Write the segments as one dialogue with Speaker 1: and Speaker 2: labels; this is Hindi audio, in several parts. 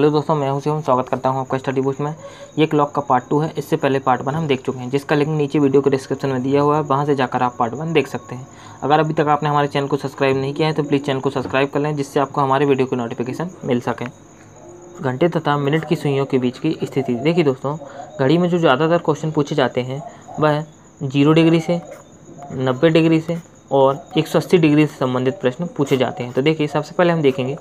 Speaker 1: हेलो दोस्तों मैं हूं हूँ स्वागत करता हूं आपका स्टडी बुक में ये क्लॉक का पार्ट टू है इससे पहले पार्ट वन हम देख चुके हैं जिसका लिंक नीचे वीडियो के डिस्क्रिप्शन में दिया हुआ है वहां से जाकर आप पार्ट वन देख सकते हैं अगर अभी तक आपने हमारे चैनल को सब्सक्राइब नहीं किया है तो प्लीज़ चैनल को सब्सक्राइब कर लें जिससे आपको हमारे वीडियो की नोटिफिकेशन मिल सकें घंटे तथा मिनट की सुइयों के बीच की स्थिति देखिए दोस्तों घड़ी में जो ज़्यादातर क्वेश्चन पूछे जाते हैं वह जीरो डिग्री से नब्बे डिग्री से और एक डिग्री से संबंधित प्रश्न पूछे जाते हैं तो देखिए सबसे पहले हम देखेंगे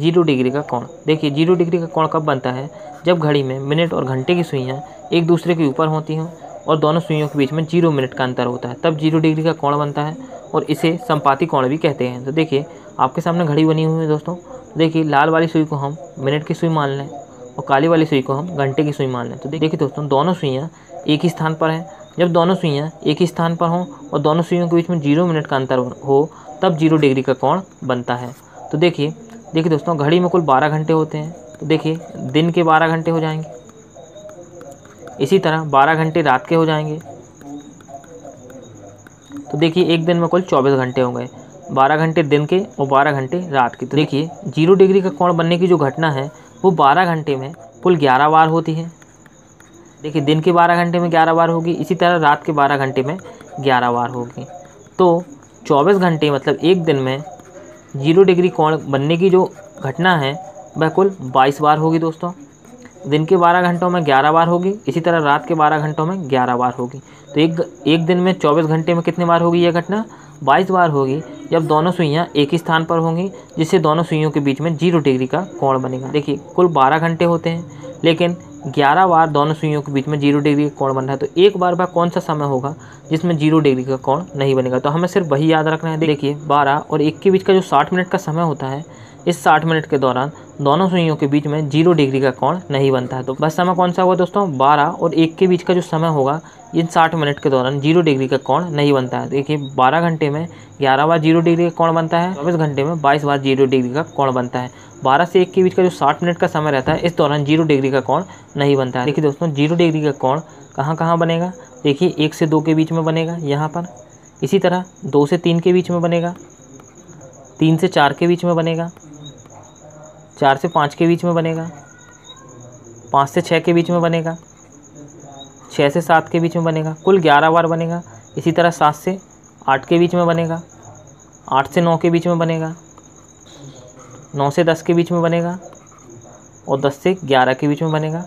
Speaker 1: जीरो डिग्री का कोण देखिए जीरो डिग्री का कोण कब बनता है जब घड़ी में मिनट और घंटे की सुइयाँ एक दूसरे के ऊपर होती हों और दोनों सुइयों के बीच में जीरो मिनट का अंतर होता है तब जीरो डिग्री का कोण बनता है और इसे संपाती कोण भी कहते हैं तो देखिए आपके सामने घड़ी बनी हुई है दोस्तों देखिए लाल वाली सुई को हम मिनट की सुई मान लें और काली वाली सुई को हम घंटे की सुई मान लें तो देखिए दोस्तों दोनों सुइयाँ एक ही स्थान पर हैं जब दोनों सुइयाँ एक ही स्थान पर हों और दोनों सुइयों के बीच में जीरो मिनट का अंतर हो तब जीरो डिग्री का कोण बनता है तो देखिए देखिए दोस्तों घड़ी में कुल बारह घंटे होते हैं तो देखिए दिन के बारह घंटे हो जाएंगे इसी तरह बारह घंटे रात के हो जाएंगे तो देखिए एक दिन में कुल चौबीस घंटे होंगे बारह घंटे दिन के और बारह घंटे रात के तो देखिए जीरो डिग्री का कोण बनने की जो घटना है वो बारह घंटे में कुल ग्यारह बार होती है देखिए दिन के बारह घंटे में ग्यारह बार होगी इसी तरह रात के बारह घंटे में ग्यारह बार होगी तो चौबीस घंटे मतलब एक दिन में जीरो डिग्री कोण बनने की जो घटना है वह कुल बाईस बार होगी दोस्तों दिन के बारह घंटों में ग्यारह बार होगी इसी तरह रात के बारह घंटों में ग्यारह बार होगी तो एक एक दिन में चौबीस घंटे में कितनी बार होगी यह घटना बाईस बार होगी जब दोनों सुइयाँ एक ही स्थान पर होंगी जिससे दोनों सुइयों के बीच में जीरो डिग्री का कोण बनेगा देखिए कुल बारह घंटे होते हैं लेकिन ग्यारह बार दोनों सुइयों के बीच में जीरो डिग्री का कोण बन रहा है तो एक बार बार कौन सा समय होगा जिसमें जीरो डिग्री का कोण नहीं बनेगा तो हमें सिर्फ वही याद रखना है देखिए बारह और एक के बीच का जो साठ मिनट का समय होता है इस साठ मिनट के दौरान दोनों सुइयों के बीच में जीरो डिग्री का कोण नहीं बनता है तो बस समय कौन सा होगा दोस्तों बारह और एक के बीच का जो समय होगा इन साठ मिनट के दौरान जीरो डिग्री का कोण नहीं बनता है देखिए बारह घंटे में ग्यारह बार जीरो डिग्री का कोण बनता है चौबीस घंटे में बाईस बार जीरो डिग्री का कोण बनता है बारह से एक के बीच का जो साठ मिनट का समय रहता है इस दौरान जीरो डिग्री का कोण नहीं बनता है देखिए दोस्तों जीरो डिग्री का कोण कहाँ कहाँ बनेगा देखिए एक से दो के बीच में बनेगा यहाँ पर इसी तरह दो से तीन के बीच में बनेगा तीन से चार के बीच में बनेगा चार से पाँच के बीच में बनेगा पाँच से छः के बीच में बनेगा छः से सात के बीच में बनेगा कुल ग्यारह बार बनेगा इसी तरह सात से आठ के बीच में बनेगा आठ से नौ के बीच में बनेगा नौ से दस के बीच में बनेगा और दस से ग्यारह के बीच में बनेगा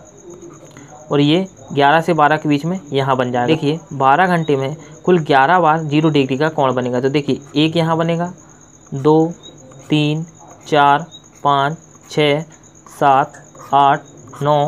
Speaker 1: और ये ग्यारह से बारह के बीच में यहाँ बन जाएगा देखिए बारह घंटे में कुल ग्यारह बार जीरो डिग्री का कोण बनेगा तो देखिए एक यहाँ बनेगा दो तीन चार पाँच छः सात आठ नौ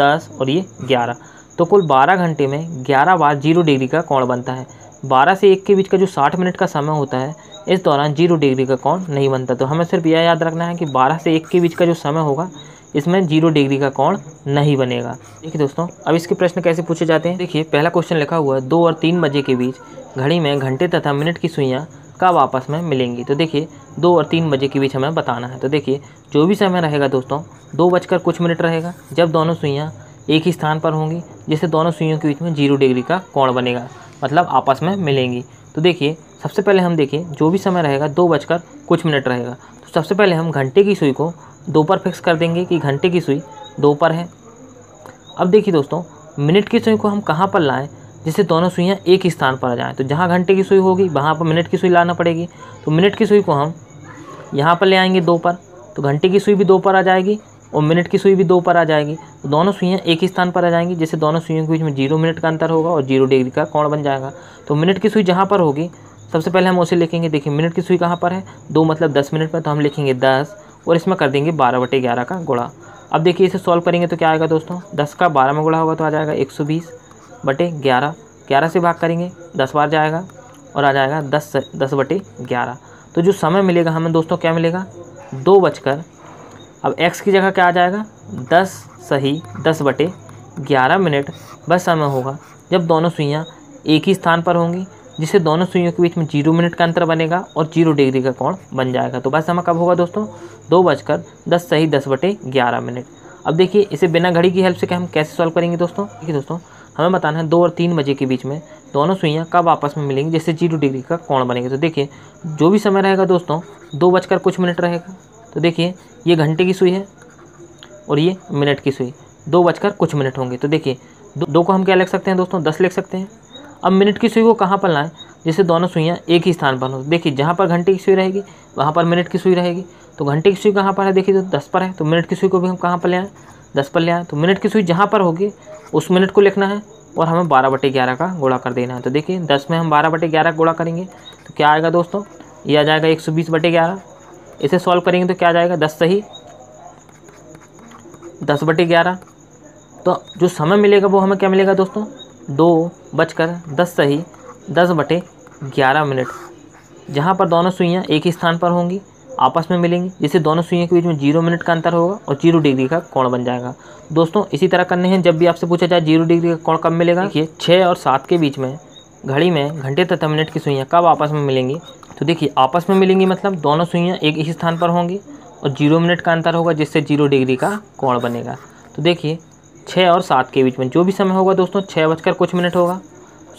Speaker 1: दस और ये ग्यारह तो कुल बारह घंटे में ग्यारह बार जीरो डिग्री का कोण बनता है बारह से एक के बीच का जो साठ मिनट का समय होता है इस दौरान जीरो डिग्री का कौन नहीं बनता तो हमें सिर्फ यह याद रखना है कि बारह से एक के बीच का जो समय होगा इसमें जीरो डिग्री का कौन नहीं बनेगा देखिए दोस्तों अब इसके प्रश्न कैसे पूछे जाते हैं देखिए पहला क्वेश्चन लिखा हुआ है दो और तीन बजे के बीच घड़ी में घंटे तथा मिनट की सुइयाँ कब आपस में मिलेंगी तो देखिए दो और तीन बजे के बीच हमें बताना है तो देखिए जो भी समय रहेगा दोस्तों दो बजकर कुछ मिनट रहेगा जब दोनों सुइयाँ एक ही स्थान पर होंगी जिससे दोनों सुइयों के बीच में जीरो डिग्री का कोण बनेगा मतलब आपस में मिलेंगी तो देखिए सबसे पहले हम देखें जो भी समय रहेगा दो बजकर कुछ मिनट रहेगा तो सबसे पहले हम घंटे की सुई को दो पर फिक्स कर देंगे कि घंटे की सुई दो पर है अब देखिए दोस्तों मिनट की सुई को हम कहाँ पर लाएँ जिससे दोनों सुइयाँ एक ही स्थान पर आ जाएँ तो जहाँ घंटे की सुई होगी वहाँ पर मिनट की सुई लाना पड़ेगी तो मिनट की सुई को हम यहाँ पर ले आएंगे दो पर तो घंटे की सुई भी दो पर आ जाएगी और मिनट की सुई भी दो पर आ जाएगी तो दोनों सुइयाँ एक ही स्थान पर आ जाएंगी जिससे दोनों सुइयों के बीच में जीरो मिनट का अंतर होगा और जीरो डिग्री का कोण बन जाएगा तो मिनट की सुई जहाँ पर होगी सबसे पहले हम उसे लिखेंगे देखिए मिनट की सुई कहाँ पर है दो मतलब दस मिनट में तो हम लिखेंगे दस और इसमें कर देंगे बारह बटे ग्यारह का गुणा अब देखिए इसे सॉल्व करेंगे तो क्या आएगा दोस्तों दस का बारह में गुणा होगा तो आ जाएगा एक सौ बीस बटे ग्यारह ग्यारह से भाग करेंगे दस बार जाएगा और आ जाएगा दस दस बटे ग्यारह तो जो समय मिलेगा हमें दोस्तों क्या मिलेगा दो बजकर अब एक्स की जगह क्या आ जाएगा दस सही दस बटे ग्यारह मिनट बस समय होगा जब दोनों सुइयाँ एक ही स्थान पर होंगी जिससे दोनों सुइयों के बीच में जीरो मिनट का अंतर बनेगा और जीरो डिग्री का कोण बन जाएगा तो बस समय कब होगा दोस्तों दो बजकर दस सही दस बटे ग्यारह मिनट अब देखिए इसे बिना घड़ी की हेल्प से हम कैसे सॉल्व करेंगे दोस्तों देखिए दोस्तों हमें बताना है दो और तीन बजे के बीच में दोनों सुइयाँ कब आपस में मिलेंगी जिससे जीरो डिग्री का कोण बनेगा तो देखिए जो भी समय रहेगा दोस्तों दो बजकर कुछ मिनट रहेगा तो देखिए ये घंटे की सुई है और ये मिनट की सुई दो बजकर कुछ मिनट होंगे तो देखिए दो, दो को हम क्या लिख सकते हैं दोस्तों दस लिख सकते हैं अब मिनट की सुई को कहाँ पर लाएँ जिससे दोनों सुइयाँ एक ही स्थान पर हों देखिए जहाँ पर घंटे की सुई रहेगी वहाँ पर मिनट की सुई रहेगी तो घंटे की सुई कहाँ पर है देखिए तो दस पर है तो मिनट की सुई को भी हम कहाँ पर ले आएँ दस पर ले आएँ तो मिनट की सुई जहाँ पर होगी उस मिनट को लिखना है और हमें बारह बटे ग्यारह का गोड़ा कर देना है तो देखिए दस में हम बारह बटे ग्यारह गोड़ा करेंगे तो क्या आएगा दोस्तों ये आ जाएगा एक सौ बीस बटे ग्यारह इसे सॉल्व करेंगे तो क्या जाएगा दस सही दस बटे ग्यारह तो जो समय मिलेगा वो हमें क्या मिलेगा दोस्तों दो बजकर दस सही दस बटे ग्यारह मिनट जहाँ पर दोनों सुइयाँ एक ही स्थान पर होंगी आपस में मिलेंगी जिससे दोनों सुइयों के बीच में जीरो मिनट का अंतर होगा और जीरो डिग्री का कोण बन जाएगा दोस्तों इसी तरह करने हैं जब भी आपसे पूछा जाए जीरो डिग्री का कोण कब मिलेगा देखिए छः और सात के बीच में घड़ी में घंटे तथा मिनट की सुइयाँ कब आपस में मिलेंगी तो देखिए आपस में मिलेंगी मतलब दोनों सुइयाँ एक ही स्थान पर होंगी और जीरो मिनट का अंतर होगा जिससे जीरो डिग्री का कोण बनेगा तो देखिए छः और सात के बीच में जो भी समय होगा दोस्तों छः बजकर कुछ मिनट होगा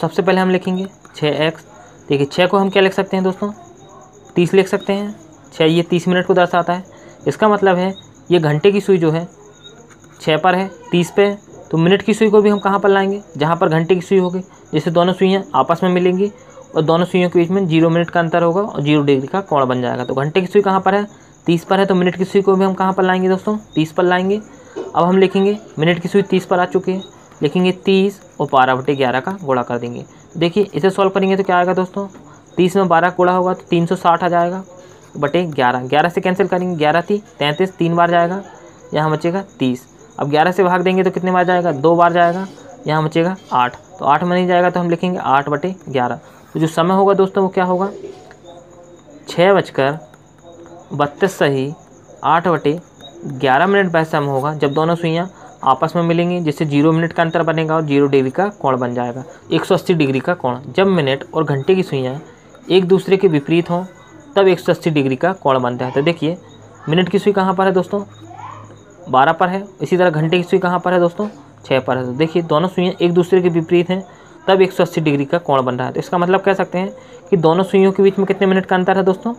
Speaker 1: सबसे पहले हम लिखेंगे छः एक्स देखिए छः को हम क्या लिख सकते हैं दोस्तों तीस लिख सकते हैं छः ये तीस मिनट को दर्शाता है इसका मतलब है ये घंटे की सुई जो है छः पर है तीस पे है तो मिनट की सुई को भी हम कहाँ पर लाएंगे जहाँ पर घंटे की सुई होगी जैसे दोनों सुइयाँ आपस में मिलेंगी और दोनों सुइयों के बीच में जीरो मिनट का अंतर होगा और जीरो डिग्री का कोण बन जाएगा तो घंटे की सुई कहाँ पर है तीस पर है तो मिनट की सुई को भी हम कहाँ पर लाएंगे दोस्तों तीस पर लाएंगे अब हम लिखेंगे मिनट की सुई तीस पर आ चुकी है लिखेंगे तीस और बारह बटे ग्यारह का गुणा कर देंगे देखिए इसे सॉल्व करेंगे तो क्या आएगा दोस्तों तीस में बारह गुणा होगा तो तीन सौ साठ आ जाएगा बटे ग्यारह ग्यारह से कैंसिल करेंगे ग्यारह थी तैंतीस तीन बार जाएगा यहाँ बचेगा तीस अब ग्यारह से भाग देंगे तो कितने बार जाएगा दो बार जाएगा यहाँ बचेगा आठ तो आठ में नहीं जाएगा तो हम लिखेंगे आठ बटे ग्यारह तो जो समय होगा दोस्तों वो क्या होगा छः बजकर बत्तीस सही आठ बटे ग्यारह मिनट वह सम होगा जब दोनों सुइयाँ आपस में मिलेंगी जिससे जीरो मिनट का अंतर बनेगा और जीरो डिग्री का कोण बन जाएगा अस्सी डिग्री का कोण जब मिनट और घंटे की सुइयाँ एक दूसरे के विपरीत हों तब अस्सी डिग्री का कोण बनता है तो देखिए मिनट की सुई कहाँ पर है दोस्तों बारह पर है इसी तरह घंटे की सुई कहाँ पर है दोस्तों छः पर है तो देखिए दोनों सुइयाँ एक दूसरे के विपरीत हैं तब 180 डिग्री का कोण बन रहा है तो इसका मतलब कह सकते हैं कि दोनों सुइयों के बीच में कितने मिनट का अंतर है दोस्तों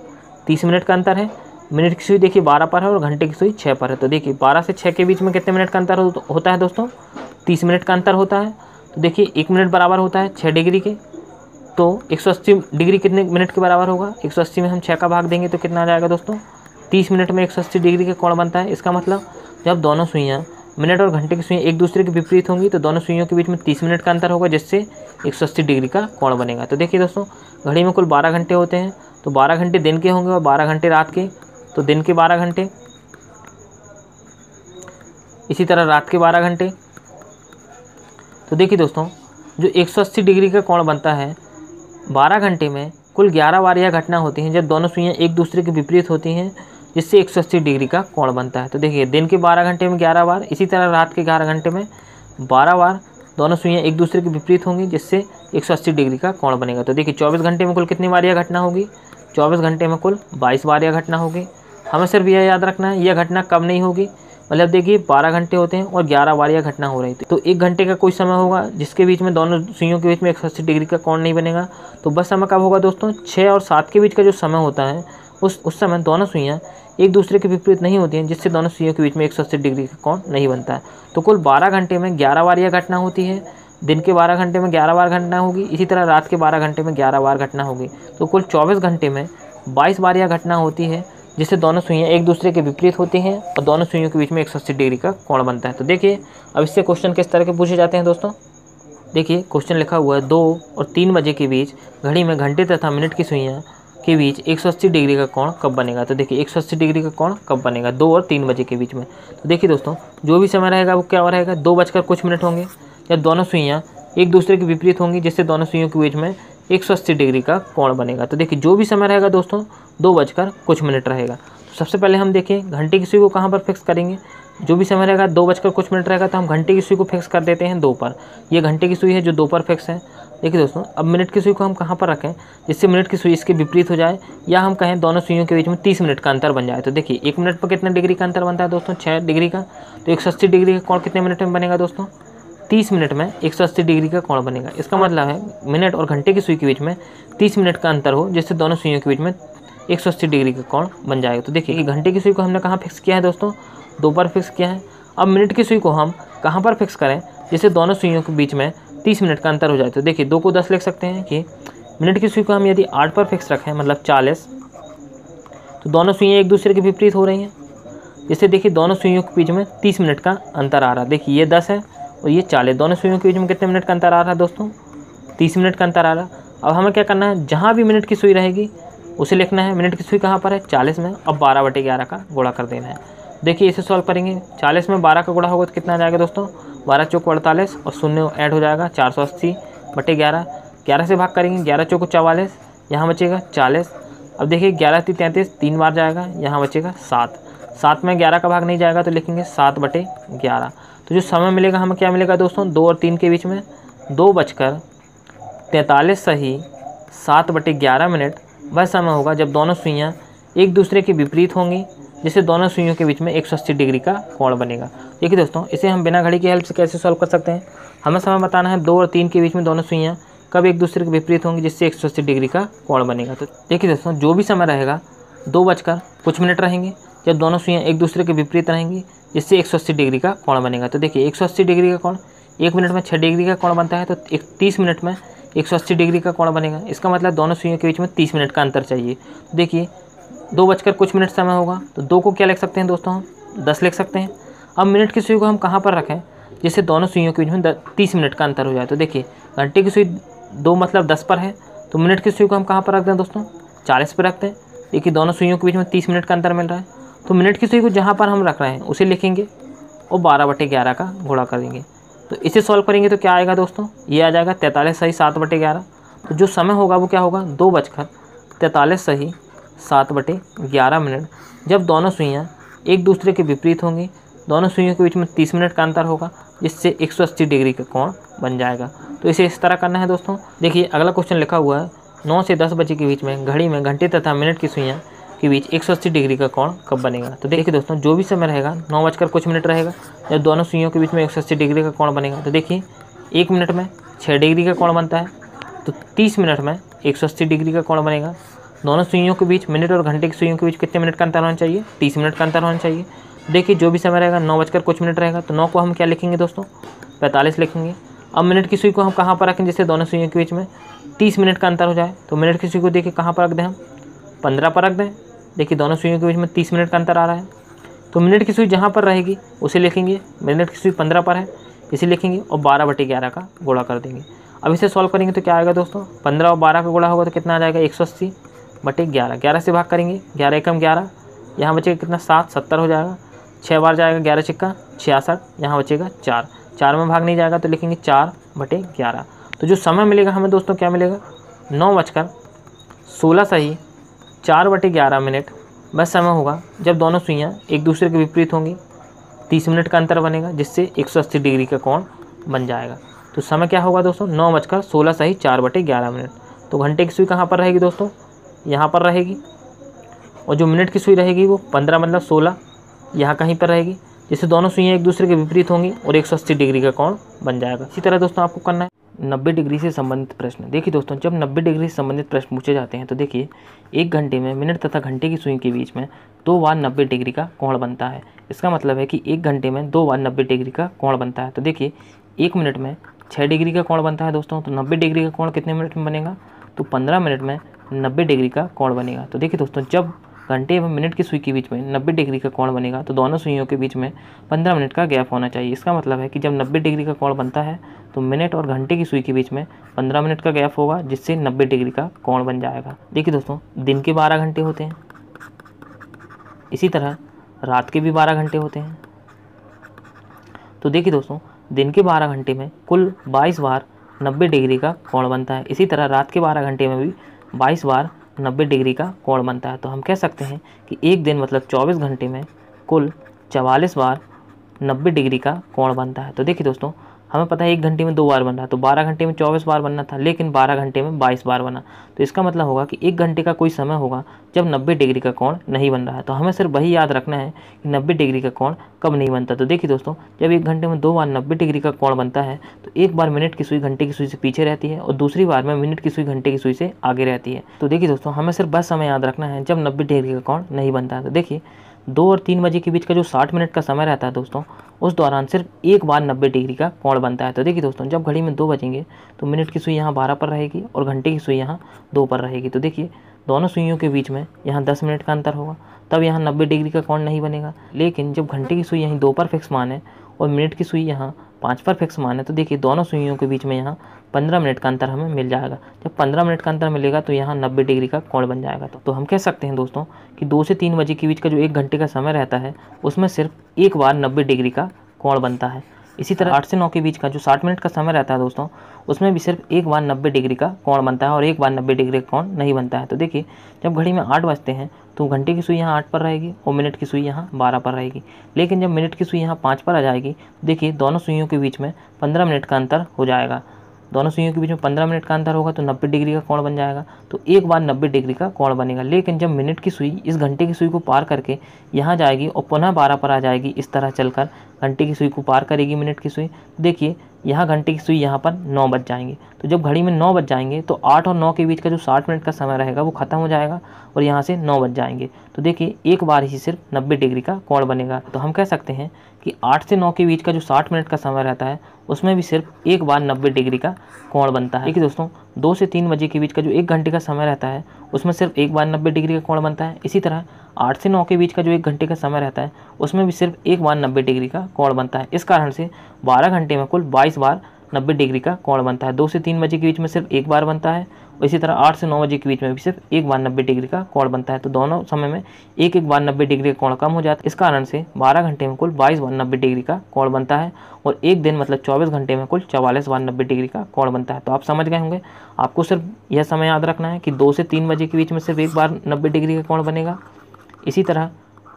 Speaker 1: तीस मिनट का अंतर है मिनट की सुई देखिए बारह पर है और घंटे की सुई छः पर है तो देखिए बारह से छः के बीच में कितने मिनट का अंतर हो, होता है दोस्तों तीस मिनट का अंतर होता है तो देखिए एक मिनट बराबर होता है छः डिग्री के तो एक सौ अस्सी डिग्री कितने मिनट के बराबर होगा एक सौ अस्सी में हम छः का भाग देंगे तो कितना आ जाएगा दोस्तों तीस मिनट में एक सौ अस्सी डिग्री का कौन बनता है इसका मतलब जब दोनों सुइयाँ मिनट और घंटे की सुइयाँ एक दूसरे के विपरीत होंगी तो दोनों सुइयों के बीच में तीस मिनट का अंतर होगा जिससे एक सौ अस्सी डिग्री का कोण बनेगा तो देखिए दोस्तों घड़ी में कुल बारह घंटे होते हैं तो बारह घंटे दिन के होंगे और बारह घंटे रात के तो दिन के बारह घंटे इसी तरह रात के बारह घंटे तो देखिए दोस्तों जो 180 डिग्री का कोण बनता है बारह घंटे में कुल ग्यारह बार यह घटना होती हैं जब दोनों सुइयाँ एक दूसरे के विपरीत होती हैं जिससे 180 डिग्री का कोण बनता है तो देखिए दिन के बारह घंटे में ग्यारह बार इसी तरह रात के ग्यारह घंटे में बारह बार दोनों सुइयाँ एक दूसरे के विपरीत होंगी जिससे 180 डिग्री का कोण बनेगा तो देखिए 24 घंटे में कुल कितनी बार यह घटना होगी चौबीस घंटे में कुल बाईस बार यह घटना होगी हमें सिर्फ यह याद रखना है यह घटना कब नहीं होगी मतलब देखिए बारह घंटे होते हैं और ग्यारह बार यह घटना हो रही थी तो एक घंटे का कोई समय होगा जिसके बीच में दोनों सुइयों के बीच में एक डिग्री का कोण नहीं बनेगा तो बस समय कब होगा दोस्तों छः और सात के बीच का जो समय होता है उस उस समय दोनों सुइयाँ एक दूसरे के विपरीत नहीं होती हैं जिससे दोनों सुइयों के बीच में एक डिग्री का कोण नहीं बनता है तो कुल बारह घंटे में ग्यारह बार यह घटना होती है दिन के बारह घंटे में ग्यारह बार घटना होगी इसी तरह रात के बारह घंटे में ग्यारह बार घटना होगी तो कुल चौबीस घंटे में बाईस बार यह घटना होती है जिससे दोनों सुइयाँ एक दूसरे के विपरीत होती हैं और दोनों सुइयों के बीच में एक डिग्री का कोण बनता है तो देखिए अब इससे क्वेश्चन किस तरह के पूछे जाते हैं दोस्तों देखिए क्वेश्चन लिखा हुआ है दो और तीन बजे के बीच घड़ी में घंटे तथा मिनट की सुइयाँ के बीच 180 डिग्री का कोण कब बनेगा तो देखिए 180 डिग्री का कोण कब बनेगा दो और तीन बजे के बीच में तो देखिए दोस्तों जो भी समय रहेगा वो क्या रहेगा दो बजकर कुछ मिनट होंगे या दोनों सुइयाँ एक दूसरे के विपरीत होंगी जिससे दोनों सुइयों के बीच में एक डिग्री का कोण बनेगा तो देखिए जो भी समय रहेगा दोस्तों दो बजकर कुछ मिनट रहेगा तो सबसे पहले हम देखें घंटे की सुई को कहाँ पर फिक्स करेंगे जो भी समय रहेगा दो बजकर कुछ मिनट रहेगा तो हम घंटे की सुई को फिक्स कर देते हैं दो पर ये घंटे की सुई है जो दो पर फिक्स है देखिए दोस्तों अब मिनट की सुई को हम कहाँ पर रखें जिससे मिनट की सुई इसके विपरीत हो जाए या हम कहें दोनों सुइयों के बीच में तीस मिनट का अंतर बन जाए तो देखिए एक मिनट पर कितने डिग्री का अंतर बनता है दोस्तों छः डिग्री का तो एक डिग्री का कौन कितने मिनट में बनेगा दोस्तों 30 मिनट में 180 डिग्री का कोण बनेगा इसका मतलब है मिनट और घंटे की सुई के बीच में 30 मिनट का अंतर हो जिससे दोनों सुइयों के बीच में 180 डिग्री का कोण बन जाएगा तो देखिए घंटे की सुई को हमने कहाँ फिक्स किया है दोस्तों दो बार फिक्स किया है अब मिनट की सुई को हम कहाँ पर फिक्स करें जिससे दोनों सुइयों के बीच में तीस मिनट का अंतर हो जाए तो देखिए दो को दस लिख सकते हैं कि मिनट की सुई को हम यदि आठ पर फिक्स रखें मतलब चालीस तो दोनों सुइयाँ एक दूसरे के विपरीत हो रही हैं जिससे देखिए दोनों सुइयों के बीच में तीस मिनट का अंतर आ रहा है देखिए ये दस है और ये चालीस दोनों स्विमिंग के बीच में कितने मिनट का अंतर आ रहा है दोस्तों तीस मिनट का अंतर आ रहा है अब हमें क्या करना है जहाँ भी मिनट की सुई रहेगी उसे लिखना है मिनट की सुई कहाँ पर है चालीस में अब बारह बटे ग्यारह का गुड़ा कर देना है देखिए इसे सॉल्व करेंगे चालीस में बारह का गुड़ा होगा तो कितना आ जाएगा दोस्तों बारह चौक अड़तालीस और शून्य ऐड हो जाएगा चार सौ अस्सी बटे ग्यारह ग्यारह से भाग करेंगे ग्यारह चौक चवालीस यहाँ बचेगा चालीस अब देखिए ग्यारह ती तैंतीस तीन बार जाएगा यहाँ बचेगा सात सात में ग्यारह का भाग नहीं जाएगा तो लिखेंगे सात बटे ग्यारह तो जो समय मिलेगा हमें क्या मिलेगा दोस्तों दो और तीन के बीच में दो बजकर तैंतालीस सही सात बटे ग्यारह मिनट वह समय होगा जब दोनों सुइयाँ एक दूसरे के विपरीत होंगी जिससे दोनों सुइयों के बीच में एक डिग्री का कोण बनेगा देखिए दोस्तों इसे हम बिना घड़ी की हेल्प से कैसे सॉल्व कर सकते हैं हमें समय बताना है दो और तीन के बीच में दोनों सुइयाँ कब एक दूसरे के विपरीत होंगी जिससे एक डिग्री का कोण बनेगा तो देखिए दोस्तों जो भी समय रहेगा दो बजकर कुछ मिनट रहेंगे जब दोनों सुइयाँ एक दूसरे के विपरीत रहेंगी जिससे एक डिग्री का कोण बनेगा तो देखिए एक डिग्री का कोण एक मिनट में छः डिग्री का कोण बनता है तो एक तीस मिनट में अस्सी डिग्री का कोण बनेगा इसका मतलब दोनों सुइयों के बीच में तीस मिनट का अंतर चाहिए तो देखिए दो बजकर कुछ मिनट समय होगा तो दो को क्या लिख सकते हैं दोस्तों हम दस लिख सकते हैं अब मिनट की सुई को हम कहाँ पर रखें जिससे दोनों सुइयों के बीच में तीस मिनट का अंतर हो जाए तो देखिए घंटे की सुई दो मतलब दस पर है तो मिनट की सुई को हम कहाँ पर रख दें दोस्तों चालीस पर रखते हैं देखिए दोनों सुइयों के बीच में तीस मिनट का अंतर मिल रहा है तो मिनट की सुई को जहाँ पर हम रख रहे हैं उसे लिखेंगे और बारह बटे ग्यारह का गुणा करेंगे तो इसे सॉल्व करेंगे तो क्या आएगा दोस्तों ये आ जाएगा तैंतालीस सही सात बटे ग्यारह तो जो समय होगा वो क्या होगा दो बजकर तैंतालीस सही सात बटे ग्यारह मिनट जब दोनों सुइयाँ एक दूसरे के विपरीत होंगी दोनों सुइयों के बीच में तीस मिनट का अंतर होगा जिससे अस्सी डिग्री का कोण बन जाएगा तो इसे इस तरह करना है दोस्तों देखिए अगला क्वेश्चन लिखा हुआ है नौ से दस बजे के बीच में घड़ी में घंटे तथा मिनट की सुइयाँ के बीच 180 डिग्री का कोण कब बनेगा तो देखिए दोस्तों जो भी समय रहेगा नौ बजकर कुछ मिनट रहेगा जब दोनों सुइयों के बीच में 180 डिग्री का कोण बनेगा तो देखिए एक मिनट में छः डिग्री का कोण बनता है तो तीस मिनट में एक डिग्री का कोण बनेगा दोनों सुइयों के बीच मिनट और घंटे की सुइयों के बीच कितने मिनट का अंतर होना चाहिए तीस मिनट का अंतर होना चाहिए देखिए जो भी समय रहेगा नौ बजकर कुछ मिनट रहेगा तो नौ को हम क्या लिखेंगे दोस्तों पैंतालीस लिखेंगे अब मिनट की सुई को हम कहाँ पर रखें जैसे दोनों सुइयों के बीच में तीस मिनट का अंतर हो जाए तो मिनट की सुई को देखिए कहाँ पर रख दें हम पंद्रह पर रख दें देखिए दोनों सुइयों के बीच में तीस मिनट का अंतर आ रहा है तो मिनट की सुई जहाँ पर रहेगी उसे लिखेंगे मिनट की सुई पंद्रह पर है इसे लिखेंगे और बारह बटे ग्यारह का गोला कर देंगे अब इसे सॉल्व करेंगे तो क्या आएगा दोस्तों पंद्रह और बारह का गोला होगा तो कितना आ जाएगा एक सौ अस्सी बटे ग्यारह ग्यारह से भाग करेंगे ग्यारह एकम ग्यारह यहाँ बचेगा कितना सात सत्तर हो जाएगा छः बार जाएगा ग्यारह छिक्का छियासठ यहाँ बचेगा चार चार में भाग नहीं जाएगा तो लिखेंगे चार बटे ग्यारह तो जो समय मिलेगा हमें दोस्तों क्या मिलेगा नौ बजकर सोलह सही चार बटे ग्यारह मिनट बस समय होगा जब दोनों सुइयाँ एक दूसरे के विपरीत होंगी तीस मिनट का अंतर बनेगा जिससे एक सौ अस्सी डिग्री का कोण बन जाएगा तो समय क्या होगा दोस्तों नौ बजकर सोलह सही चार बटे ग्यारह मिनट तो घंटे की सुई कहाँ पर रहेगी दोस्तों यहाँ पर रहेगी और जो मिनट की सुई रहेगी वो पंद्रह मतलब सोलह यहाँ कहीं पर रहेगी जिससे दोनों सुइयाँ एक दूसरे के विपरीत होंगी और एक सौ अस्सी डिग्री का कोण बन जाएगा इसी तरह दोस्तों आपको करना है 90 डिग्री से संबंधित प्रश्न देखिए दोस्तों जब 90 डिग्री से संबंधित प्रश्न पूछे जाते हैं तो देखिए एक घंटे में मिनट तथा घंटे की सुई के बीच में दो बार 90 डिग्री का कोण बनता है इसका मतलब है कि एक घंटे में दो बार 90 डिग्री का कोण बनता है तो देखिए एक मिनट में छः डिग्री का कोण बनता है दोस्तों तो नब्बे डिग्री का कोण कितने मिनट में बनेगा तो पंद्रह मिनट में नब्बे डिग्री का कोण बनेगा तो देखिए दोस्तों जब घंटे एवं मिनट की सुई के बीच में 90 डिग्री का कोण बनेगा तो दोनों सुइयों के बीच में 15 मिनट का गैप होना चाहिए इसका मतलब है कि जब 90 डिग्री का कोण बनता है तो मिनट और घंटे की सुई के बीच में 15 मिनट का गैप होगा जिससे 90 डिग्री का कोण बन जाएगा देखिए दोस्तों दिन के बारह घंटे होते हैं इसी तरह रात के भी बारह घंटे होते हैं तो देखिए दोस्तों दिन के बारह घंटे में कुल बाईस बार नब्बे डिग्री का कोण बनता है इसी तरह रात के बारह घंटे में भी बाईस बार 90 डिग्री का कोण बनता है तो हम कह सकते हैं कि एक दिन मतलब 24 घंटे में कुल चवालीस बार 90 डिग्री का कोण बनता है तो देखिए दोस्तों हमें पता है एक घंटे में दो बार बन रहा तो बारह घंटे में चौबीस बार बनना था लेकिन बारह घंटे में बाईस बार बना तो इसका मतलब होगा कि एक घंटे का कोई समय होगा जब नब्बे डिग्री का कोण नहीं बन रहा है तो हमें सिर्फ वही याद रखना है कि नब्बे डिग्री का कोण कब नहीं बनता तो देखिए दोस्तों जब एक घंटे में दो बार नब्बे डिग्री का कोण बनता है तो एक बार मिनट की सुई घंटे की सुई से पीछे रहती है और दूसरी बार में मिनट की सुई घंटे की सुई से आगे रहती है तो देखिए दोस्तों हमें सिर्फ बस समय याद रखना है जब नब्बे डिग्री का कोण नहीं बनता तो देखिए दो और तीन बजे के बीच का जो साठ मिनट का समय रहता है दोस्तों उस दौरान सिर्फ एक बार नब्बे डिग्री का कोण बनता है तो देखिए दोस्तों जब घड़ी में दो बजेंगे तो मिनट की सुई यहाँ बारह पर रहेगी और घंटे की सुई यहाँ दो पर रहेगी तो देखिए दोनों सुइयों के बीच में यहाँ दस मिनट का अंतर होगा तब यहाँ नब्बे डिग्री का कोण नहीं बनेगा लेकिन जब घंटे की सुई यहीं दो पर फिक्स माने और मिनट की सुई यहाँ पाँच पर फिक्स मान है तो देखिए दोनों सुइयों के बीच में यहाँ पंद्रह मिनट का अंतर हमें मिल जाएगा जब पंद्रह मिनट का अंतर मिलेगा तो यहाँ नब्बे डिग्री का कोण बन जाएगा तो, तो हम कह सकते हैं दोस्तों कि दो से तीन बजे के बीच का जो एक घंटे का समय रहता है उसमें सिर्फ एक बार नब्बे डिग्री का कोण बनता है इसी तरह आठ से नौ के बीच का जो साठ मिनट का समय रहता है दोस्तों उसमें भी सिर्फ एक बार नब्बे डिग्री का कोण बनता है और एक बार नब्बे डिग्री का कोण नहीं बनता है तो देखिए जब घड़ी में आठ बजते हैं तो घंटे की सुई यहाँ आठ पर रहेगी और मिनट की सुई यहाँ बारह पर रहेगी लेकिन जब मिनट की सुई यहाँ पाँच पर आ जाएगी तो देखिए दोनों सुइयों के बीच में पंद्रह मिनट का अंतर हो जाएगा दोनों सुइयों के बीच में पंद्रह मिनट का अंतर होगा तो नब्बे डिग्री का कोण बन जाएगा तो एक बार नब्बे डिग्री का कोण बनेगा लेकिन जब मिनट की सुई इस घंटे की सुई को पार करके यहाँ जाएगी और पुनः बारह पर आ जाएगी इस तरह चलकर घंटे की सुई को पार करेगी मिनट की सुई देखिए यहाँ घंटे की सुई यहाँ पर नौ बज जाएंगे तो जब घड़ी में नौ बज जाएंगे तो आठ और नौ के बीच का जो साठ मिनट का समय रहेगा वो ख़त्म हो जाएगा और यहाँ से नौ बज जाएंगे तो देखिए एक बार ही सिर्फ नब्बे डिग्री का कोण बनेगा तो हम कह सकते हैं कि आठ से नौ के बीच का जो साठ मिनट का समय रहता है उसमें भी सिर्फ एक बार नब्बे डिग्री का कोण बनता है देखिए दोस्तों दो से तीन बजे के बीच का जो एक घंटे का समय रहता है उसमें सिर्फ एक बार नब्बे डिग्री का कोण बनता है इसी तरह आठ से नौ के बीच का जो एक घंटे का समय रहता है उसमें भी सिर्फ एक बार नब्बे डिग्री का कोण बनता है इस कारण से बारह घंटे में कुल बाईस बार नब्बे डिग्री का कोण बनता है दो से तीन बजे के बीच में सिर्फ एक बार बनता है इसी तरह आठ से नौ बजे के बीच में भी सिर्फ एक बार नब्बे डिग्री का कोण बनता है तो दोनों समय में एक एक बार नब्बे डिग्री का कोण कम हो जाता है इस कारण से बारह घंटे में कुल बाईस बार नब्बे डिग्री का कोण बनता है और एक दिन मतलब चौबीस घंटे में कुल चवालीस बार नब्बे डिग्री का कोण बनता है तो आप समझ गए होंगे आपको सिर्फ यह समय याद रखना है कि दो से तीन बजे के बीच में सिर्फ एक बार नब्बे डिग्री का कोण बनेगा इसी तरह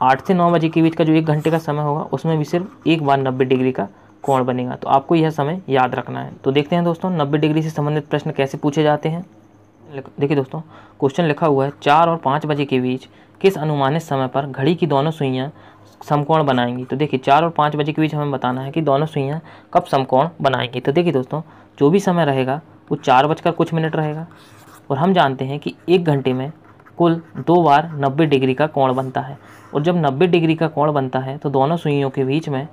Speaker 1: आठ से नौ बजे के बीच का जो एक घंटे का समय होगा उसमें भी सिर्फ एक बार नब्बे डिग्री का कोण बनेगा तो आपको यह समय याद रखना है तो देखते हैं दोस्तों नब्बे डिग्री से संबंधित प्रश्न कैसे पूछे जाते हैं देखिए दोस्तों क्वेश्चन लिखा हुआ है चार और पाँच बजे के बीच किस अनुमानित समय पर घड़ी की दोनों सुइयाँ समकोण बनाएंगी तो देखिए चार और पाँच बजे के बीच हमें बताना है कि दोनों सुइयाँ कब समकोण बनाएंगी तो देखिए दोस्तों जो भी समय रहेगा वो चार बजकर कुछ मिनट रहेगा और हम जानते हैं कि एक घंटे में कुल दो बार नब्बे डिग्री का कोण बनता है और जब नब्बे डिग्री का कोण बनता है तो दोनों सुइयों के बीच में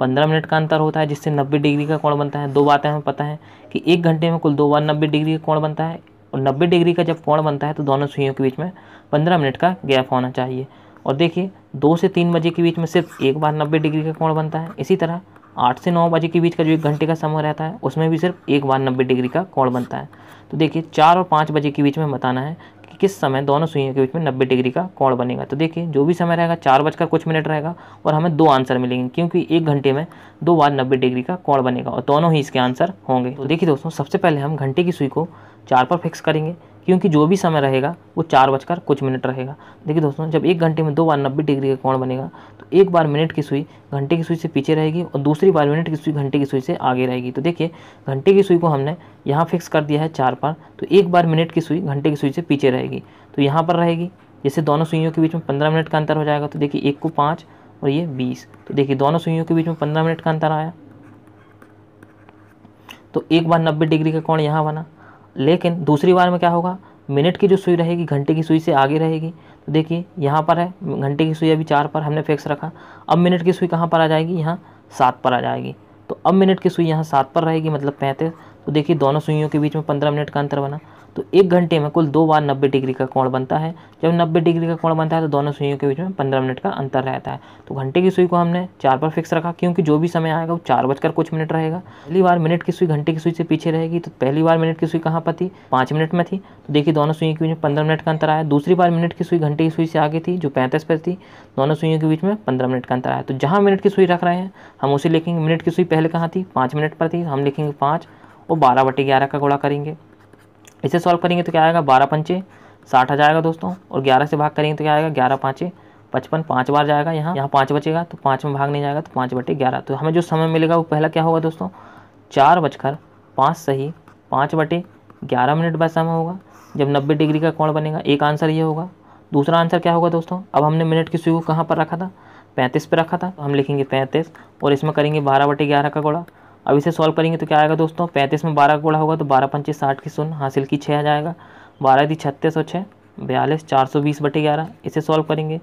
Speaker 1: पंद्रह मिनट का अंतर होता है जिससे नब्बे डिग्री का कोण बनता है दो बातें हमें पता है कि एक घंटे में कुल दो बार नब्बे डिग्री का कोण बनता है और 90 डिग्री का जब कोण बनता है तो दोनों सुइयों के बीच में 15 मिनट का गैप होना चाहिए और देखिए दो से तीन बजे के बीच में सिर्फ एक बार नब्बे डिग्री का कोण बनता है इसी तरह आठ से नौ बजे के बीच का जो एक घंटे का समय रहता है उसमें भी सिर्फ एक बार नब्बे डिग्री का कोण बनता है तो देखिए चार और पाँच बजे के बीच में बताना है कि किस समय दोनों सुइयों के बीच में नब्बे डिग्री का कोण बनेगा तो देखिए जो भी समय रहेगा चार बजकर कुछ मिनट रहेगा और हमें दो आंसर मिलेंगे क्योंकि एक घंटे में दो बार नब्बे डिग्री का कोण बनेगा और दोनों ही इसके आंसर होंगे तो देखिए दोस्तों सबसे पहले हम घंटे की सुई को चार पर फिक्स करेंगे क्योंकि जो भी समय रहेगा वो चार बजकर कुछ मिनट रहेगा देखिए दोस्तों जब एक घंटे में दो बार नब्बे डिग्री का कोण बनेगा तो एक बार मिनट की सुई घंटे की सुई से पीछे रहेगी और दूसरी बार मिनट की सुई घंटे की सुई से आगे रहेगी तो देखिए घंटे की सुई को हमने यहाँ फिक्स कर दिया है चार पर तो एक बार मिनट की सुई घंटे की सुई से पीछे रहेगी तो यहाँ पर रहेगी जैसे दोनों सुइयों के बीच में पंद्रह मिनट का अंतर हो जाएगा तो देखिए एक को पाँच और ये बीस तो देखिए दोनों सुइयों के बीच में पंद्रह मिनट का अंतर आया तो एक बार नब्बे डिग्री का कोण यहाँ बना लेकिन दूसरी बार में क्या होगा मिनट की जो सुई रहेगी घंटे की सुई से आगे रहेगी तो देखिए यहाँ पर है घंटे की सुई अभी चार पर हमने फिक्स रखा अब मिनट की सुई कहाँ पर आ जाएगी यहाँ सात पर आ जाएगी तो अब मिनट की सुई यहाँ सात पर रहेगी मतलब पैंतीस तो देखिए दोनों सुइयों के बीच में पंद्रह मिनट का अंतर बना तो एक घंटे में कुल दो बार नब्बे डिग्री का कोण बनता है जब नब्बे डिग्री का कोण बनता है तो दोनों सुइयों के बीच में पंद्रह मिनट का अंतर रहता है तो घंटे की सुई को हमने चार पर फिक्स रखा क्योंकि जो भी समय आएगा वो चार बजकर कुछ मिनट रहेगा पहली बार मिनट की सुई घंटे की सुई से पीछे रहेगी तो पहली बार मिनट की सुई कहाँ पर थी पाँच मिनट में थी तो देखिए दोनों सुइयों के बीच में पंद्रह मिनट का अंतर आया दूसरी बार मिनट की सुई घंटे की सुई से आगे थी जो पैंतीस पर थी दोनों सुइयों के बीच में पंद्रह मिनट का अंतर आया तो जहाँ मिनट की सुई रख रहे हैं हम उसे लिखेंगे मिनट की सुई पहले कहाँ थी पाँच मिनट पर थी हम लिखेंगे पाँच और बारह बटे ग्यारह का गुणा करेंगे इसे सॉल्व करेंगे तो क्या आएगा बारह पंचे साठ आ जाएगा दोस्तों और ग्यारह से भाग करेंगे तो क्या आएगा ग्यारह पाँचे पचपन पाँच बार जाएगा यहाँ यहाँ पाँच बचेगा तो पाँच में भाग नहीं जाएगा तो पाँच बटे ग्यारह तो हमें जो समय मिलेगा वो पहला क्या होगा दोस्तों चार बजकर पाँच सही पाँच बटे ग्यारह मिनट बाद समय होगा जब नब्बे डिग्री का कोण बनेगा एक आंसर ये होगा दूसरा आंसर क्या होगा दोस्तों अब हमने मिनट की सुई को कहाँ पर रखा था पैंतीस पर रखा था हम लिखेंगे पैंतीस और इसमें करेंगे बारह बटे ग्यारह का गोड़ा अब इसे सॉल्व करेंगे तो क्या आएगा दोस्तों पैंतीस में बारह गुड़ा होगा तो बारह पंचे साठ की सुन हासिल की छः आ जाएगा बारह दी छत्तीस सौ छः बयालीस चार सौ बीस बटे ग्यारह इसे सॉल्व करेंगे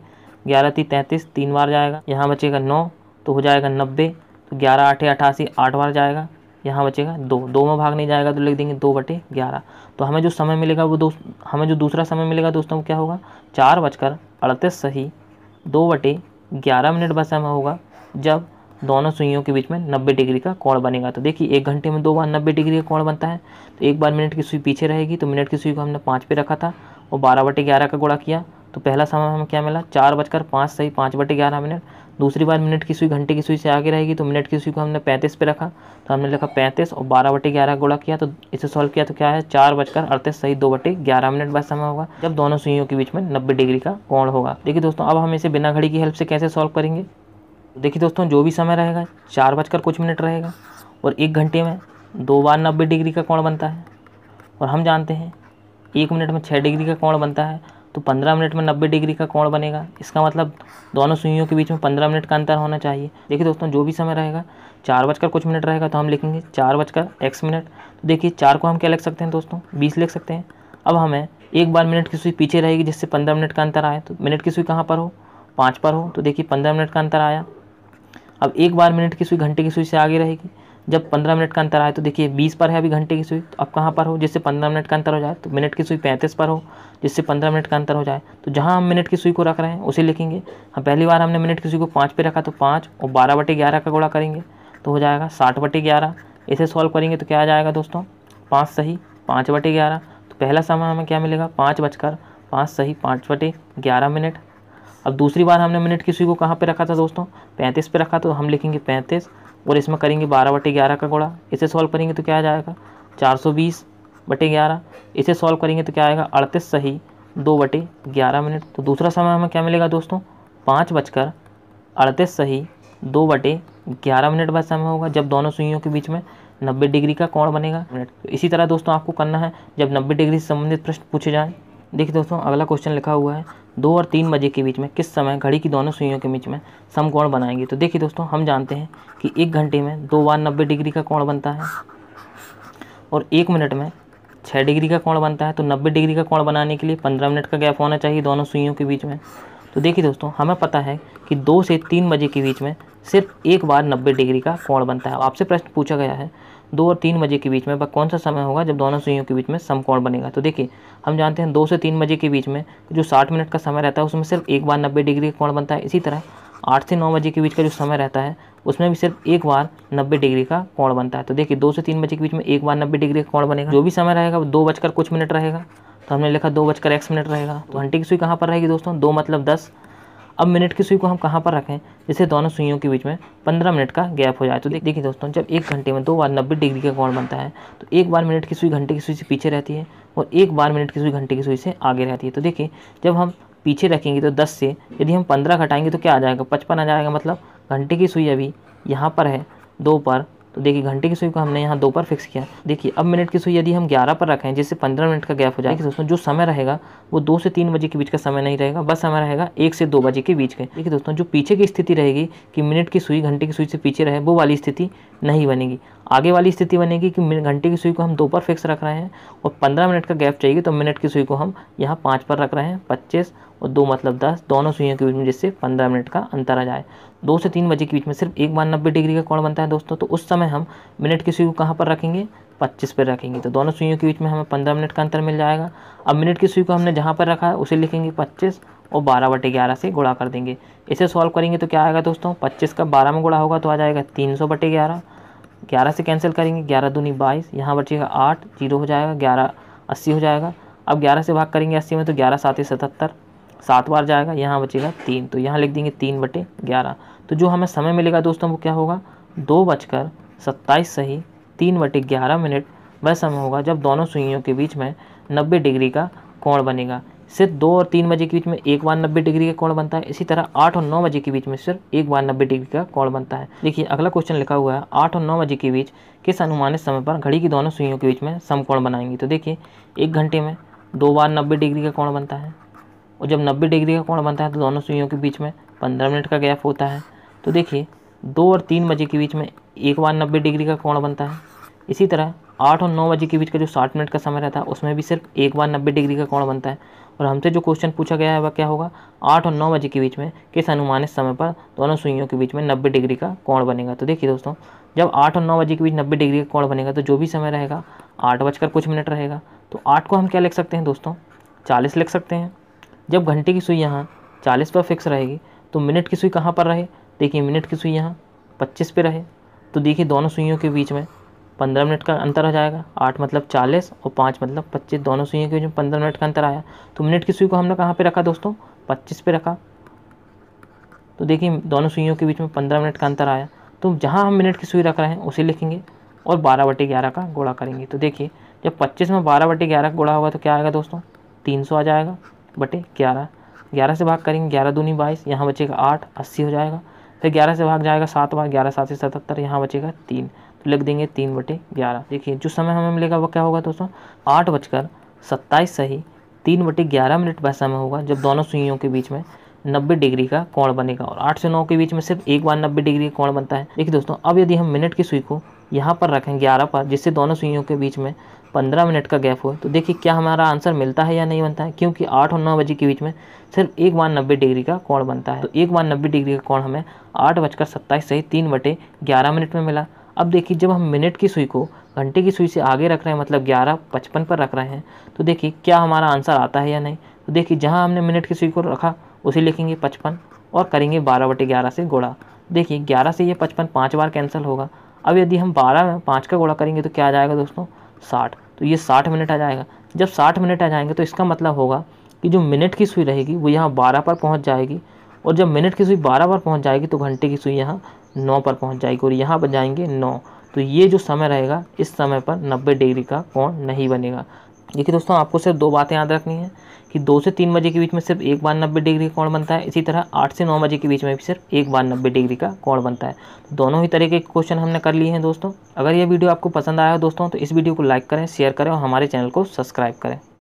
Speaker 1: ग्यारह थी तैंतीस तीन बार जाएगा यहाँ बचेगा नौ तो हो जाएगा नब्बे तो ग्यारह आठे अठासी आठ बार जाएगा यहाँ बचेगा दो दो में भाग नहीं जाएगा तो लिख देंगे दो बटे ग्यारह तो हमें जो समय मिलेगा वो दोस्त हमें जो दूसरा समय मिलेगा दोस्तों वो क्या होगा चार बजकर अड़तीस सही दो बटे ग्यारह मिनट बस समय होगा जब दोनों सुइयों के बीच में 90 डिग्री का कोण बनेगा तो देखिए एक घंटे में दो बार 90 डिग्री का कोण बनता है तो एक बार मिनट की सुई पीछे रहेगी तो मिनट की सुई को हमने पाँच पे रखा था और बारह बटे ग्यारह का गुणा किया तो पहला समय हमें क्या मिला चार बजकर पाँच सही पाँच बटे ग्यारह मिनट दूसरी बार मिनट की सुई घंटे की सुई से आगे रहेगी तो मिनट की सुई को हमने पैंतीस पे रखा तो हमने लिखा पैंतीस और बारह बटे ग्यारह गुणा किया तो इसे सॉल्व किया तो क्या है चार बजकर अड़तीस सही दो बटे ग्यारह मिनट बाद समय होगा जब दोनों सुइयों के बीच में नब्बे डिग्री का कोण होगा देखिए दोस्तों अब हम इसे बिना घड़ी की हेल्प से कैसे सॉल्व करेंगे देखिए दोस्तों जो भी समय रहेगा चार बजकर कुछ मिनट रहेगा और एक घंटे में दो बार नब्बे डिग्री का कोण बनता है और हम जानते हैं एक मिनट में छः डिग्री का कोण बनता है तो पंद्रह मिनट में नब्बे डिग्री का कोण बनेगा इसका मतलब दोनों सुइयों के बीच में पंद्रह मिनट का अंतर होना चाहिए देखिए दोस्तों जो भी समय रहेगा चार बजकर कुछ मिनट रहेगा तो हम लिखेंगे चार बजकर एक्स मिनट तो देखिए चार को हम क्या लिख सकते हैं दोस्तों बीस लिख सकते हैं अब हमें एक बार मिनट की सुई पीछे रहेगी जिससे पंद्रह मिनट का अंतर आए तो मिनट की सुई कहाँ पर हो पाँच पर हो तो देखिए पंद्रह मिनट का अंतर आया अब एक बार मिनट की सुई घंटे की सुई से आगे रहेगी जब पंद्रह मिनट का अंतर आए तो देखिए बीस पर है अभी घंटे की सुई तो अब कहाँ पर हो जिससे पंद्रह मिनट का अंतर हो जाए तो मिनट की सुई पैंतीस पर हो जिससे पंद्रह मिनट का अंतर हो जाए तो जहाँ हम मिनट की सुई को रख रहे हैं उसे लिखेंगे हम हाँ, पहली बार हमने मिनट की सुई को पाँच पे रखा तो पाँच और बारह बटे ग्यारह का गोड़ा करेंगे तो हो जाएगा साठ बटे ग्यारह इसे सॉल्व करेंगे तो क्या आ जाएगा दोस्तों पाँच सही पाँच बटे ग्यारह तो पहला समय हमें क्या मिलेगा पाँच बजकर पाँच सही पाँच बटे ग्यारह मिनट अब दूसरी बार हमने मिनट की सुई को कहाँ पे रखा था दोस्तों पैंतीस पे रखा तो हम लिखेंगे पैंतीस और इसमें करेंगे बारह बटे ग्यारह का गुणा इसे सॉल्व करेंगे तो क्या आ जाएगा चार सौ बीस बटे ग्यारह इसे सॉल्व करेंगे तो क्या आएगा अड़तीस सही दो बटे ग्यारह मिनट तो दूसरा समय हमें क्या मिलेगा दोस्तों पाँच बजकर अड़तीस सही दो बटे ग्यारह मिनट बाद समय होगा जब दोनों सुइयों के बीच में नब्बे डिग्री का कोण बनेगा मिनट तो इसी तरह दोस्तों आपको करना है जब नब्बे डिग्री से संबंधित प्रश्न पूछे जाएँ देखिए दोस्तों अगला क्वेश्चन लिखा हुआ है दो और तीन बजे के बीच में किस समय घड़ी की दोनों सुइयों के बीच में समकोण बनाएंगे तो देखिए दोस्तों हम जानते हैं कि एक घंटे में दो बार नब्बे डिग्री का कोण बनता है और एक मिनट में छः डिग्री का कोण बनता है तो नब्बे डिग्री का कोण बनाने के लिए पंद्रह मिनट का गैप होना चाहिए दोनों सुइयों के बीच में तो देखिए दोस्तों हमें पता है कि दो से तीन बजे के बीच में सिर्फ एक बार नब्बे डिग्री का कोण बनता है आपसे प्रश्न पूछा गया है दो और तीन बजे के बीच में वह कौन सा समय होगा जब दोनों सुइयों के बीच में समकोण बनेगा तो देखिए हम जानते हैं दो से तीन बजे के बीच में जो साठ मिनट का समय रहता है उसमें सिर्फ एक बार नब्बे डिग्री का कोण बनता है इसी तरह आठ से नौ बजे के बीच का जो समय रहता है उसमें भी सिर्फ एक बार नब्बे डिग्री का कोण बनता है तो देखिए दो से तीन बजे के बीच में एक बार नब्बे डिग्री का कोण बनेगा जो भी समय रहेगा वो दो बजकर कुछ मिनट रहेगा तो हमने लिखा दो बजकर एक्स मिनट रहेगा तो घंटे की सुई कहाँ पर रहेगी दोस्तों दो मतलब दस अब मिनट की सुई को हम कहाँ पर रखें जिससे दोनों सुइयों के बीच में पंद्रह मिनट का गैप हो जाए तो देखिए दोस्तों जब एक घंटे में दो बार नब्बे डिग्री का कोण बनता है तो एक बार मिनट की सुई घंटे की सुई से पीछे रहती है और एक बार मिनट की सुई घंटे की सुई से आगे रहती है तो देखिए जब हम पीछे रखेंगे तो दस से यदि हम पंद्रह घटाएंगे तो क्या आ जाएगा पचपन आ जाएगा मतलब घंटे की सुई अभी यहाँ पर है दो पर तो देखिए घंटे की सुई को हमने यहाँ दो पर फिक्स किया देखिए अब मिनट की सुई यदि हम ग्यारह पर रखें जिससे पंद्रह मिनट का गैप हो जाए दोस्तों जो समय रहेगा वो दो से तीन बजे के बीच का समय नहीं रहेगा बस समय रहेगा एक से दो बजे के बीच का देखिए दोस्तों जो पीछे की स्थिति रहेगी कि मिनट की सुई घंटे की सुई से पीछे रहे वो वाली स्थिति नहीं बनेगी आगे वाली स्थिति बनेगी कि घंटे की सुई को हम दो पर फिक्स रख रहे हैं और पंद्रह मिनट का गैप चाहिए तो मिनट की सुई को हम यहाँ पाँच पर रख रहे हैं पच्चीस और दो मतलब दस दोनों सुइयों के बीच में जिससे पंद्रह मिनट का अंतर आ जाए दो से तीन बजे के बीच में सिर्फ एक बार नब्बे डिग्री का कोण बनता है दोस्तों तो उस समय हम मिनट की सुई को कहाँ पर रखेंगे पच्चीस पर रखेंगे तो दोनों सुइयों के बीच में हमें पंद्रह मिनट का अंतर मिल जाएगा अब मिनट की सुई को हमने जहाँ पर रखा है उसे लिखेंगे पच्चीस और बारह बटे ग्यारह से गुणा कर देंगे इसे सॉल्व करेंगे तो क्या आएगा दोस्तों पच्चीस का बारह में गुणा होगा तो आ जाएगा तीन सौ बटे ग्यारह ग्यारह से कैंसिल करेंगे ग्यारह दूनी बाईस यहाँ बचेगा आठ जीरो हो जाएगा ग्यारह अस्सी हो जाएगा अब ग्यारह से भाग करेंगे अस्सी में तो ग्यारह सात ही सतहत्तर सात बार जाएगा यहाँ बचेगा तीन तो यहाँ लिख देंगे तीन बटे ग्यारह तो जो हमें समय मिलेगा दोस्तों वो क्या होगा दो बजकर सत्ताईस सही तीन बटे ग्यारह मिनट वह समय होगा जब दोनों सुइयों के बीच में नब्बे डिग्री का कोण बनेगा सिर्फ दो और तीन बजे के बीच में एक बार नब्बे डिग्री का कोण बनता है इसी तरह आठ और नौ बजे के बीच में सिर्फ एक बार नब्बे डिग्री का कोण बनता है देखिए अगला क्वेश्चन लिखा हुआ है आठ और नौ बजे के बीच किस अनुमानित समय पर घड़ी की दोनों सुइयों के बीच में समकोण बनाएंगी तो देखिए एक घंटे में दो बार नब्बे डिग्री का कोण बनता है और जब नब्बे डिग्री का कोण बनता है तो दोनों सुइयों के बीच में पंद्रह मिनट का गैप होता है तो देखिए दो और तीन बजे के बीच में एक बार नब्बे डिग्री का कोण बनता है इसी तरह आठ और नौ बजे के बीच का जो साठ मिनट का समय रहता है उसमें भी सिर्फ एक बार नब्बे डिग्री का कोण बनता है और हमसे जो क्वेश्चन पूछा गया है वह क्या होगा आठ और नौ बजे के बीच में किस अनुमानित समय पर दोनों सुइयों के बीच में नब्बे डिग्री का कोण बनेगा तो देखिए दोस्तों जब आठ और नौ बजे के बीच नब्बे डिग्री का कोण बनेगा तो जो भी समय रहेगा आठ बजकर कुछ मिनट रहेगा तो आठ को हम क्या लिख सकते हैं दोस्तों चालीस लिख सकते हैं जब घंटे की सुई यहाँ चालीस पर फिक्स रहेगी तो मिनट की सुई कहाँ पर रहे देखिए मिनट की सुई यहाँ पच्चीस पे रहे तो देखिए दोनों सुइयों के बीच में पंद्रह मिनट का अंतर हो जाएगा आठ मतलब चालीस और पाँच मतलब पच्चीस दोनों सुइयों के बीच में पंद्रह मिनट का अंतर आया तो मिनट की सुई को हमने कहाँ पर रखा दोस्तों पच्चीस पे रखा तो देखिए दोनों सुइयों के बीच में पंद्रह मिनट का अंतर आया तो जहाँ हम मिनट की सुई रख रहे हैं उसे लिखेंगे और बारह बटे ग्यारह का गोड़ा करेंगे तो देखिए जब पच्चीस में बारह बटे ग्यारह का गोड़ा होगा तो क्या आएगा दोस्तों तीन सौ आ जाएगा बटे ग्यारह ग्यारह से भाग करेंगे ग्यारह दूनी बाईस यहाँ बचेगा आठ अस्सी हो जाएगा फिर ग्यारह से भाग जाएगा सात बार ग्यारह सात से सतहत्तर यहाँ बचेगा तीन तो लिख देंगे तीन बटे ग्यारह देखिए जो समय हमें मिलेगा वो क्या होगा दोस्तों आठ बजकर सत्ताईस सही तीन बटे ग्यारह मिनट वह समय होगा जब दोनों सुइयों के बीच में नब्बे डिग्री का कोण बनेगा और आठ से नौ के बीच में सिर्फ एक बार नब्बे डिग्री का कोण बनता है देखिए दोस्तों अब यदि हम मिनट की सुई को यहाँ पर रखें ग्यारह पर जिससे दोनों सुइयों के बीच में पंद्रह मिनट का गैप हो तो देखिए क्या हमारा आंसर मिलता है या नहीं बनता है क्योंकि आठ और नौ बजे के बीच में सिर्फ एक बार नब्बे डिग्री का कोण बनता है तो एक बार नब्बे डिग्री का कोण हमें आठ बजकर सत्ताईस सही तीन बटे ग्यारह मिनट में मिला अब देखिए जब हम मिनट की सुई को घंटे की सुई से आगे रख रहे हैं मतलब ग्यारह पचपन पर रख रहे हैं तो देखिए क्या हमारा आंसर आता है या नहीं तो देखिए जहाँ हमने मिनट की सुई को रखा उसे लिखेंगे पचपन और करेंगे बारह बटे ग्यारह से गोड़ा देखिए ग्यारह से ये पचपन पाँच बार कैंसिल होगा अब यदि हम बारह में पाँच का गोड़ा करेंगे तो क्या आ जाएगा दोस्तों साठ तो ये साठ मिनट आ जाएगा जब साठ मिनट आ जाएंगे तो इसका मतलब होगा कि जो मिनट की सुई रहेगी वो यहाँ बारह पर पहुँच जाएगी और जब मिनट की सुई बारह पर पहुँच जाएगी तो घंटे की सुई यहाँ नौ पर पहुँच जाएगी और यहाँ पर जाएंगे नौ तो ये जो समय रहेगा इस समय पर नब्बे डिग्री का कौन नहीं बनेगा देखिए दोस्तों आपको सिर्फ दो बातें याद रखनी है कि दो से तीन बजे के बीच में सिर्फ एक बार नब्बे डिग्री का कोण बनता है इसी तरह आठ से नौ बजे के बीच में भी सिर्फ एक बार नब्बे डिग्री का कोण बनता है तो दोनों ही तरीके के क्वेश्चन हमने कर लिए हैं दोस्तों अगर ये वीडियो आपको पसंद आया हो दोस्तों तो इस वीडियो को लाइक करें शेयर करें और हमारे चैनल को सब्सक्राइब करें